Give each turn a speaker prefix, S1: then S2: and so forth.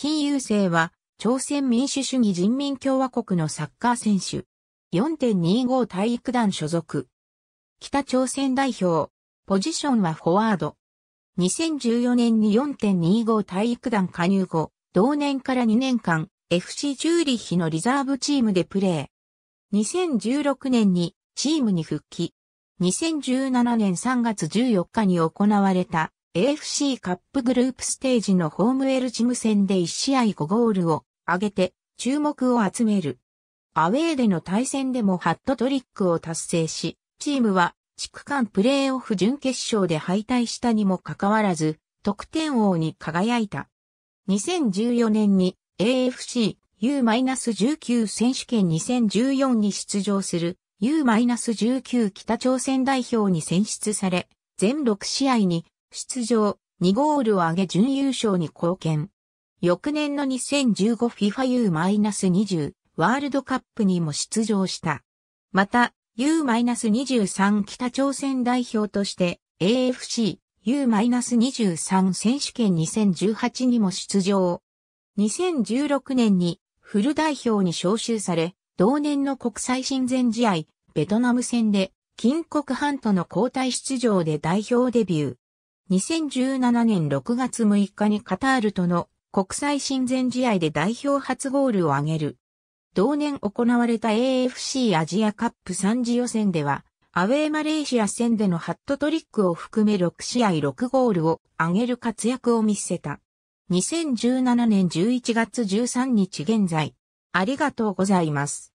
S1: 金優生は、朝鮮民主主義人民共和国のサッカー選手。4.25体育団所属。北朝鮮代表。ポジションはフォワード。2014年に4.25体育団加入後、同年から2年間、FC チューリッヒのリザーブチームでプレー。2016年にチームに復帰。2017年3月14日に行われた AFC カップグループステージのホームエルチム戦で1試合5ゴールを挙げて注目を集める。アウェーでの対戦でもハットトリックを達成し、チームは地区間プレーオフ準決勝で敗退したにもかかわらず、得点王に輝いた。2014年に AFC U-19 選手権2014に出場する U-19 北朝鮮代表に選出され、全6試合に出場、2ゴールを挙げ準優勝に貢献。翌年の 2015FIFA U-20 ワールドカップにも出場した。また、U-23 北朝鮮代表として AFC U-23 選手権2018にも出場。2016年にフル代表に招集され、同年の国際親善試合、ベトナム戦で、金国半島の交代出場で代表デビュー。2017年6月6日にカタールとの国際親善試合で代表初ゴールを挙げる。同年行われた AFC アジアカップ3次予選では、アウェーマレーシア戦でのハットトリックを含め6試合6ゴールを挙げる活躍を見せた。2017年11月13日現在、ありがとうございます。